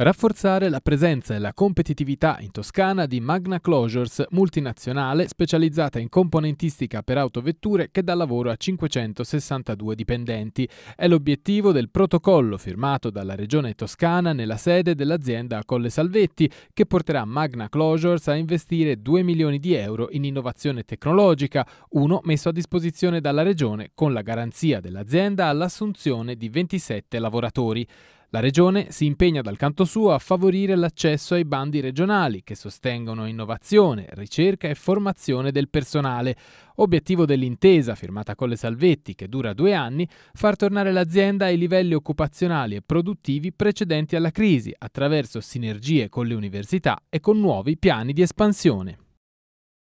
Rafforzare la presenza e la competitività in Toscana di Magna Closures, multinazionale specializzata in componentistica per autovetture che dà lavoro a 562 dipendenti. È l'obiettivo del protocollo firmato dalla Regione Toscana nella sede dell'azienda Colle Salvetti, che porterà Magna Closures a investire 2 milioni di euro in innovazione tecnologica, uno messo a disposizione dalla Regione con la garanzia dell'azienda all'assunzione di 27 lavoratori. La Regione si impegna dal canto suo a favorire l'accesso ai bandi regionali che sostengono innovazione, ricerca e formazione del personale. Obiettivo dell'intesa firmata con le Salvetti, che dura due anni, far tornare l'azienda ai livelli occupazionali e produttivi precedenti alla crisi, attraverso sinergie con le università e con nuovi piani di espansione.